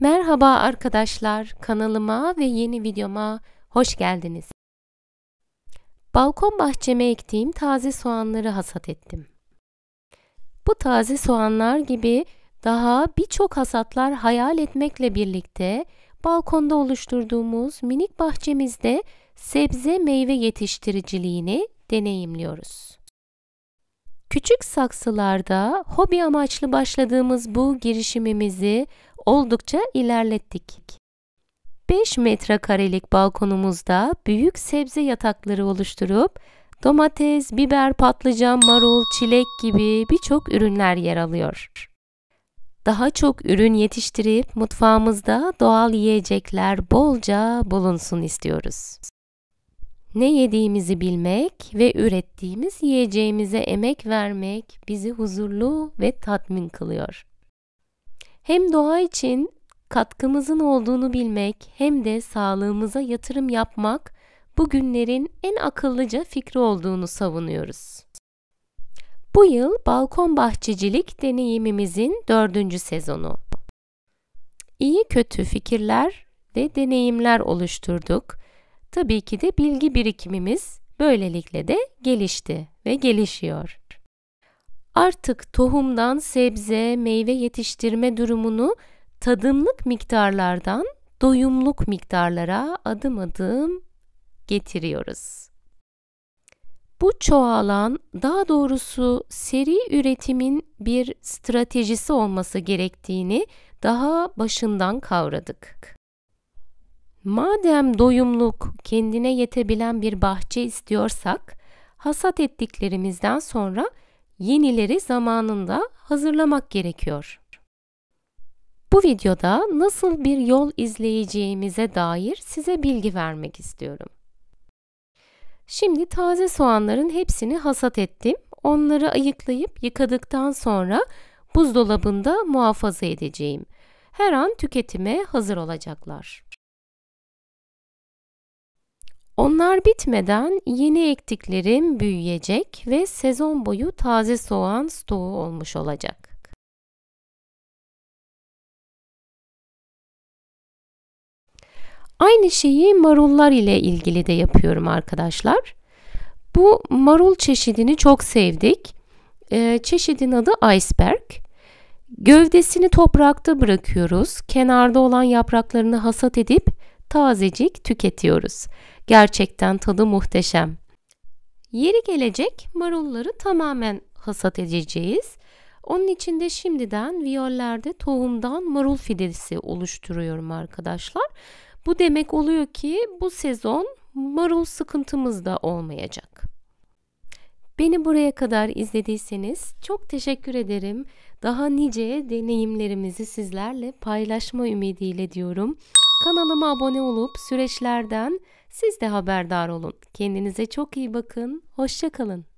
Merhaba arkadaşlar, kanalıma ve yeni videoma hoş geldiniz. Balkon bahçeme ektiğim taze soğanları hasat ettim. Bu taze soğanlar gibi daha birçok hasatlar hayal etmekle birlikte balkonda oluşturduğumuz minik bahçemizde sebze meyve yetiştiriciliğini deneyimliyoruz. Küçük saksılarda hobi amaçlı başladığımız bu girişimimizi oldukça ilerlettik. 5 metrekarelik balkonumuzda büyük sebze yatakları oluşturup domates, biber, patlıcan, marul, çilek gibi birçok ürünler yer alıyor. Daha çok ürün yetiştirip mutfağımızda doğal yiyecekler bolca bulunsun istiyoruz. Ne yediğimizi bilmek ve ürettiğimiz yiyeceğimize emek vermek bizi huzurlu ve tatmin kılıyor. Hem doğa için katkımızın olduğunu bilmek hem de sağlığımıza yatırım yapmak bugünlerin en akıllıca fikri olduğunu savunuyoruz. Bu yıl balkon bahçecilik deneyimimizin dördüncü sezonu. İyi kötü fikirler ve deneyimler oluşturduk. Tabii ki de bilgi birikimimiz böylelikle de gelişti ve gelişiyor artık tohumdan sebze, meyve yetiştirme durumunu tadımlık miktarlardan doyumluk miktarlara adım adım getiriyoruz. Bu çoğalan, daha doğrusu seri üretimin bir stratejisi olması gerektiğini daha başından kavradık. Madem doyumluk kendine yetebilen bir bahçe istiyorsak, hasat ettiklerimizden sonra yenileri zamanında hazırlamak gerekiyor. Bu videoda nasıl bir yol izleyeceğimize dair size bilgi vermek istiyorum. Şimdi taze soğanların hepsini hasat ettim. Onları ayıklayıp yıkadıktan sonra buzdolabında muhafaza edeceğim. Her an tüketime hazır olacaklar. Onlar bitmeden yeni ektiklerim büyüyecek ve sezon boyu taze soğan stoğu olmuş olacak. Aynı şeyi marullar ile ilgili de yapıyorum arkadaşlar. Bu marul çeşidini çok sevdik. Ee, çeşidin adı iceberg. Gövdesini toprakta bırakıyoruz. Kenarda olan yapraklarını hasat edip tazecik tüketiyoruz. Gerçekten tadı muhteşem. Yeri gelecek marulları tamamen hasat edeceğiz. Onun için de şimdiden viyollerde tohumdan marul fidesi oluşturuyorum arkadaşlar. Bu demek oluyor ki bu sezon marul sıkıntımız da olmayacak. Beni buraya kadar izlediyseniz çok teşekkür ederim. Daha nice deneyimlerimizi sizlerle paylaşma ümidiyle diyorum. Kanalıma abone olup süreçlerden siz de haberdar olun. Kendinize çok iyi bakın. Hoşçakalın.